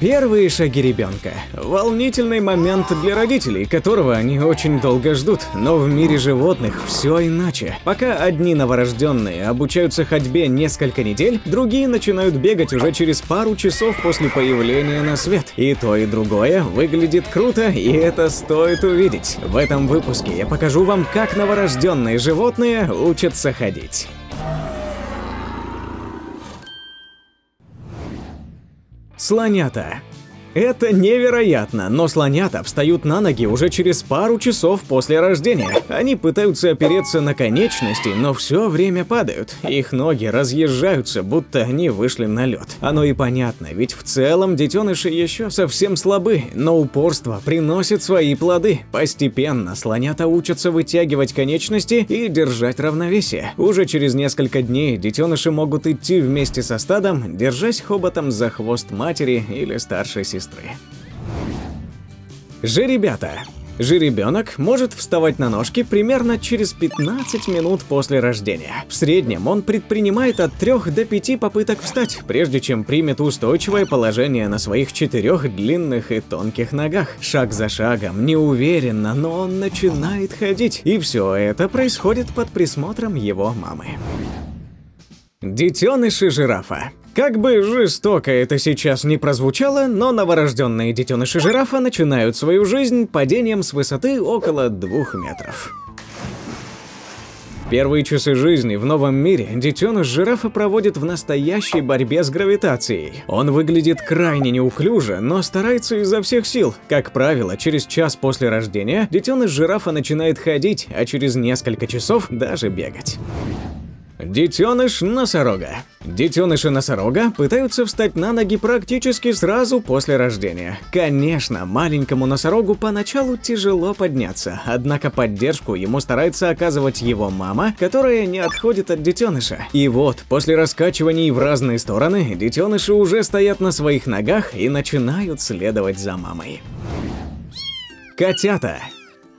Первые шаги ребенка. Волнительный момент для родителей, которого они очень долго ждут. Но в мире животных все иначе. Пока одни новорожденные обучаются ходьбе несколько недель, другие начинают бегать уже через пару часов после появления на свет. И то, и другое выглядит круто, и это стоит увидеть. В этом выпуске я покажу вам, как новорожденные животные учатся ходить. слонята. Это невероятно, но слонята встают на ноги уже через пару часов после рождения. Они пытаются опереться на конечности, но все время падают. Их ноги разъезжаются, будто они вышли на лед. Оно и понятно, ведь в целом детеныши еще совсем слабы, но упорство приносит свои плоды. Постепенно слонята учатся вытягивать конечности и держать равновесие. Уже через несколько дней детеныши могут идти вместе со стадом, держась хоботом за хвост матери или старшей сестры сестры. Жеребята. Жеребенок может вставать на ножки примерно через 15 минут после рождения. В среднем он предпринимает от 3 до 5 попыток встать, прежде чем примет устойчивое положение на своих четырех длинных и тонких ногах. Шаг за шагом, неуверенно, но он начинает ходить, и все это происходит под присмотром его мамы. Детеныши жирафа. Как бы жестоко это сейчас не прозвучало, но новорожденные детеныши жирафа начинают свою жизнь падением с высоты около двух метров. Первые часы жизни в новом мире детеныш жирафа проводит в настоящей борьбе с гравитацией. Он выглядит крайне неуклюже, но старается изо всех сил. Как правило, через час после рождения детеныш жирафа начинает ходить, а через несколько часов даже бегать. Детеныш носорога. Детеныши носорога пытаются встать на ноги практически сразу после рождения. Конечно, маленькому носорогу поначалу тяжело подняться, однако поддержку ему старается оказывать его мама, которая не отходит от детеныша. И вот, после раскачиваний в разные стороны, детеныши уже стоят на своих ногах и начинают следовать за мамой. Котята.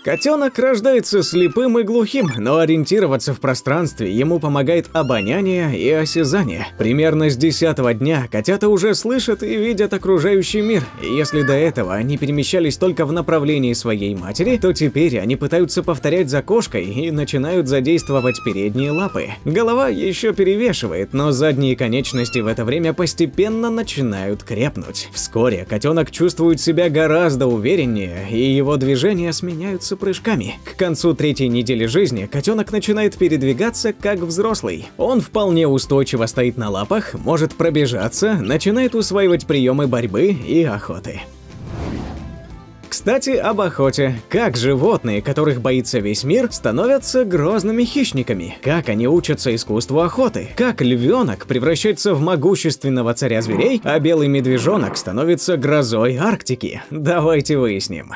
Котенок рождается слепым и глухим, но ориентироваться в пространстве ему помогает обоняние и осязание. Примерно с 10 дня котята уже слышат и видят окружающий мир, и если до этого они перемещались только в направлении своей матери, то теперь они пытаются повторять за кошкой и начинают задействовать передние лапы. Голова еще перевешивает, но задние конечности в это время постепенно начинают крепнуть. Вскоре котенок чувствует себя гораздо увереннее, и его движения сменяются занимаются прыжками. К концу третьей недели жизни котенок начинает передвигаться как взрослый. Он вполне устойчиво стоит на лапах, может пробежаться, начинает усваивать приемы борьбы и охоты. Кстати, об охоте. Как животные, которых боится весь мир, становятся грозными хищниками? Как они учатся искусству охоты? Как львенок превращается в могущественного царя зверей, а белый медвежонок становится грозой Арктики? Давайте выясним.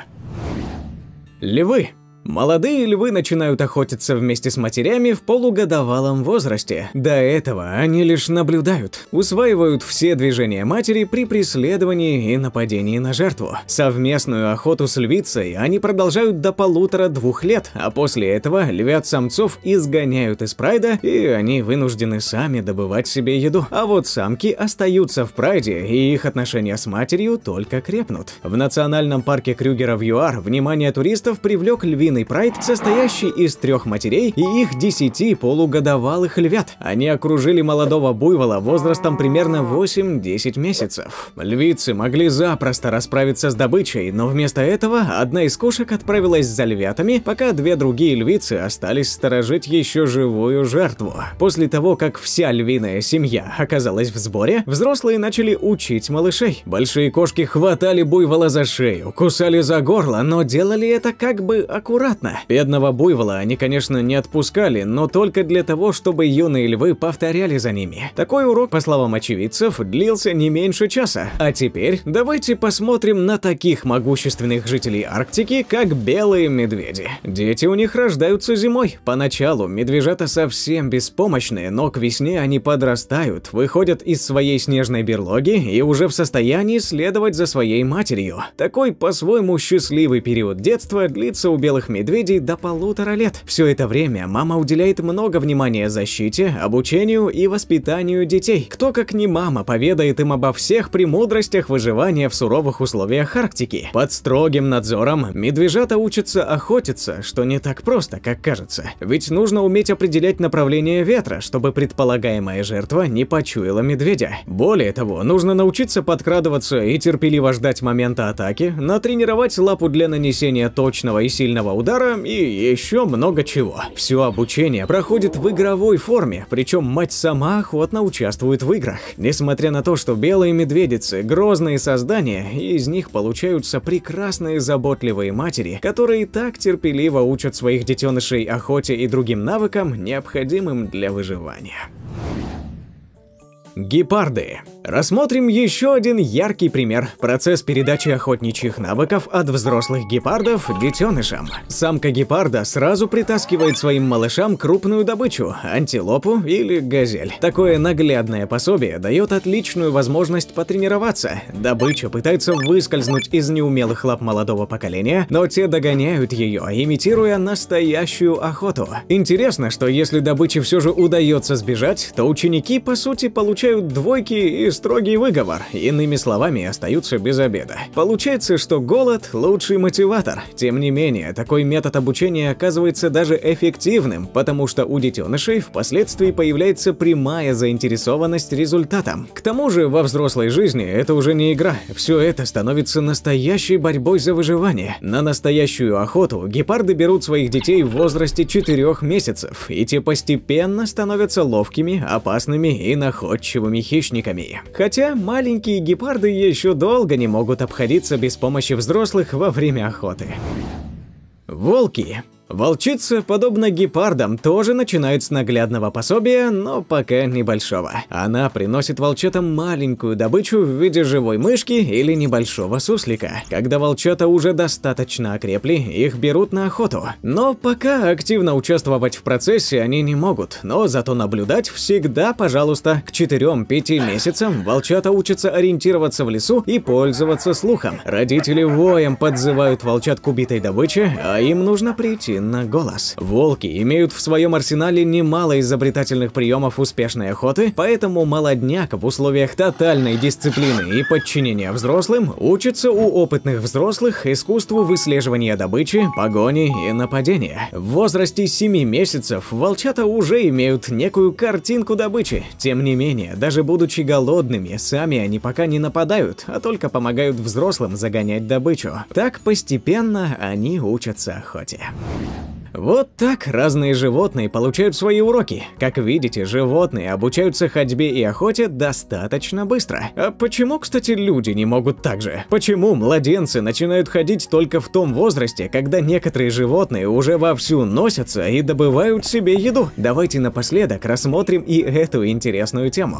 Львы. Молодые львы начинают охотиться вместе с матерями в полугодовалом возрасте. До этого они лишь наблюдают, усваивают все движения матери при преследовании и нападении на жертву. Совместную охоту с львицей они продолжают до полутора-двух лет, а после этого львят самцов изгоняют из прайда, и они вынуждены сами добывать себе еду. А вот самки остаются в прайде, и их отношения с матерью только крепнут. В национальном парке Крюгера в ЮАР внимание туристов привлек львин звериный прайд, состоящий из трех матерей и их десяти полугодовалых львят. Они окружили молодого буйвола возрастом примерно 8-10 месяцев. Львицы могли запросто расправиться с добычей, но вместо этого одна из кошек отправилась за львятами, пока две другие львицы остались сторожить еще живую жертву. После того, как вся львиная семья оказалась в сборе, взрослые начали учить малышей. Большие кошки хватали буйвола за шею, кусали за горло, но делали это как бы аккуратно обратно. Бедного буйвола они, конечно, не отпускали, но только для того, чтобы юные львы повторяли за ними. Такой урок, по словам очевидцев, длился не меньше часа. А теперь давайте посмотрим на таких могущественных жителей Арктики, как белые медведи. Дети у них рождаются зимой. Поначалу медвежата совсем беспомощные, но к весне они подрастают, выходят из своей снежной берлоги и уже в состоянии следовать за своей матерью. Такой по-своему счастливый период детства длится у белых медведей медведей до полутора лет. Все это время мама уделяет много внимания защите, обучению и воспитанию детей. Кто как не мама поведает им обо всех премудростях выживания в суровых условиях Арктики. Под строгим надзором медвежата учатся охотиться, что не так просто, как кажется. Ведь нужно уметь определять направление ветра, чтобы предполагаемая жертва не почуяла медведя. Более того, нужно научиться подкрадываться и терпеливо ждать момента атаки, натренировать лапу для нанесения точного и сильного удара, удара и еще много чего. Все обучение проходит в игровой форме, причем мать сама охотно участвует в играх. Несмотря на то, что белые медведицы – грозные создания, и из них получаются прекрасные заботливые матери, которые так терпеливо учат своих детенышей охоте и другим навыкам, необходимым для выживания. Гепарды. Рассмотрим еще один яркий пример – процесс передачи охотничьих навыков от взрослых гепардов детенышам. Самка гепарда сразу притаскивает своим малышам крупную добычу – антилопу или газель. Такое наглядное пособие дает отличную возможность потренироваться. Добыча пытается выскользнуть из неумелых лап молодого поколения, но те догоняют ее, имитируя настоящую охоту. Интересно, что если добыче все же удается сбежать, то ученики, по сути, получают получают двойки и строгий выговор, иными словами, остаются без обеда. Получается, что голод – лучший мотиватор. Тем не менее, такой метод обучения оказывается даже эффективным, потому что у детенышей впоследствии появляется прямая заинтересованность результатом. К тому же, во взрослой жизни это уже не игра, все это становится настоящей борьбой за выживание. На настоящую охоту гепарды берут своих детей в возрасте 4 месяцев, и те постепенно становятся ловкими, опасными и находчивыми навязчивыми хищниками. Хотя маленькие гепарды еще долго не могут обходиться без помощи взрослых во время охоты. Волки Волчица, подобно гепардам, тоже начинает с наглядного пособия, но пока небольшого. Она приносит волчатам маленькую добычу в виде живой мышки или небольшого суслика. Когда волчата уже достаточно окрепли, их берут на охоту. Но пока активно участвовать в процессе они не могут, но зато наблюдать всегда, пожалуйста. К 4-5 месяцам волчата учатся ориентироваться в лесу и пользоваться слухом. Родители воем подзывают волчат к убитой добыче, а им нужно прийти реакции на голос. Волки имеют в своем арсенале немало изобретательных приемов успешной охоты, поэтому молодняк в условиях тотальной дисциплины и подчинения взрослым учится у опытных взрослых искусству выслеживания добычи, погони и нападения. В возрасте 7 месяцев волчата уже имеют некую картинку добычи. Тем не менее, даже будучи голодными, сами они пока не нападают, а только помогают взрослым загонять добычу. Так постепенно они учатся охоте. Вот так разные животные получают свои уроки. Как видите, животные обучаются ходьбе и охоте достаточно быстро. А почему, кстати, люди не могут так же? Почему младенцы начинают ходить только в том возрасте, когда некоторые животные уже вовсю носятся и добывают себе еду? Давайте напоследок рассмотрим и эту интересную тему.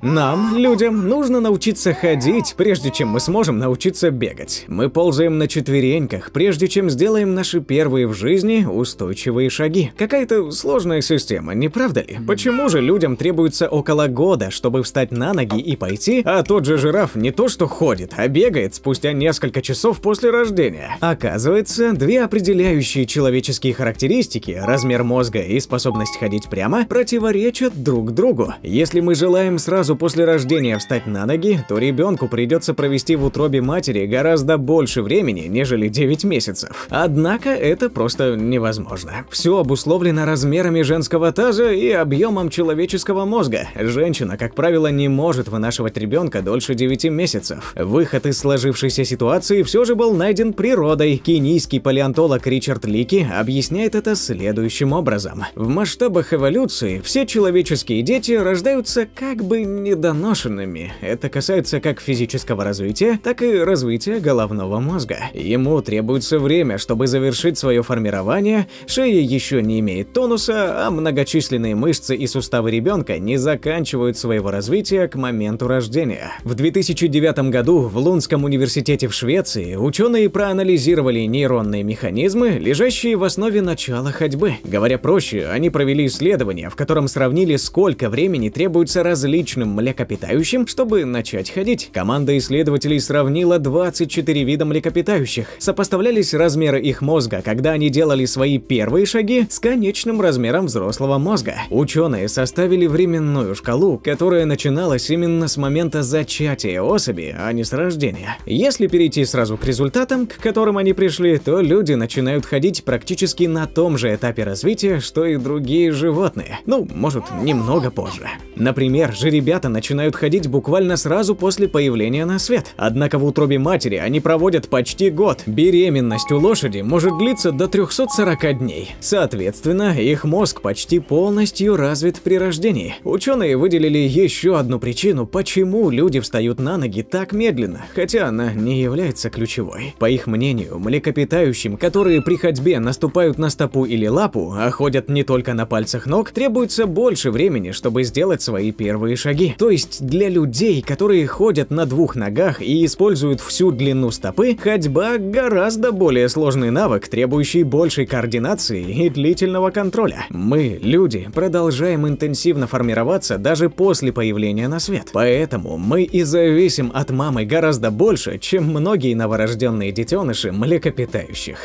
Нам, людям, нужно научиться ходить, прежде чем мы сможем научиться бегать. Мы ползаем на четвереньках, прежде чем сделаем наши первые в жизни устойчивые шаги. Какая-то сложная система, не правда ли? Почему же людям требуется около года, чтобы встать на ноги и пойти, а тот же жираф не то что ходит, а бегает спустя несколько часов после рождения? Оказывается, две определяющие человеческие характеристики, размер мозга и способность ходить прямо, противоречат друг другу. Если мы желаем сразу сразу после рождения встать на ноги, то ребенку придется провести в утробе матери гораздо больше времени, нежели 9 месяцев. Однако это просто невозможно. Все обусловлено размерами женского таза и объемом человеческого мозга. Женщина, как правило, не может вынашивать ребенка дольше 9 месяцев. Выход из сложившейся ситуации все же был найден природой. Кенийский палеонтолог Ричард Лики объясняет это следующим образом. В масштабах эволюции все человеческие дети рождаются как бы недоношенными. Это касается как физического развития, так и развития головного мозга. Ему требуется время, чтобы завершить свое формирование, шея еще не имеет тонуса, а многочисленные мышцы и суставы ребенка не заканчивают своего развития к моменту рождения. В 2009 году в Лунском университете в Швеции ученые проанализировали нейронные механизмы, лежащие в основе начала ходьбы. Говоря проще, они провели исследование, в котором сравнили, сколько времени требуется различным крупным млекопитающим, чтобы начать ходить. Команда исследователей сравнила 24 вида млекопитающих. Сопоставлялись размеры их мозга, когда они делали свои первые шаги, с конечным размером взрослого мозга. Ученые составили временную шкалу, которая начиналась именно с момента зачатия особи, а не с рождения. Если перейти сразу к результатам, к которым они пришли, то люди начинают ходить практически на том же этапе развития, что и другие животные. Ну, может, немного позже. Например, жеребят Цыплята начинают ходить буквально сразу после появления на свет. Однако в утробе матери они проводят почти год. Беременность у лошади может длиться до 340 дней. Соответственно, их мозг почти полностью развит при рождении. Ученые выделили еще одну причину, почему люди встают на ноги так медленно, хотя она не является ключевой. По их мнению, млекопитающим, которые при ходьбе наступают на стопу или лапу, а ходят не только на пальцах ног, требуется больше времени, чтобы сделать свои первые шаги то есть для людей, которые ходят на двух ногах и используют всю длину стопы, ходьба гораздо более сложный навык, требующий большей координации и длительного контроля. Мы, люди, продолжаем интенсивно формироваться даже после появления на свет. Поэтому мы и зависим от мамы гораздо больше, чем многие новорожденные детеныши млекопитающих.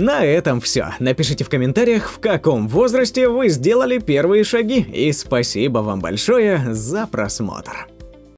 На этом все. Напишите в комментариях, в каком возрасте вы сделали первые шаги. И спасибо вам большое за просмотр.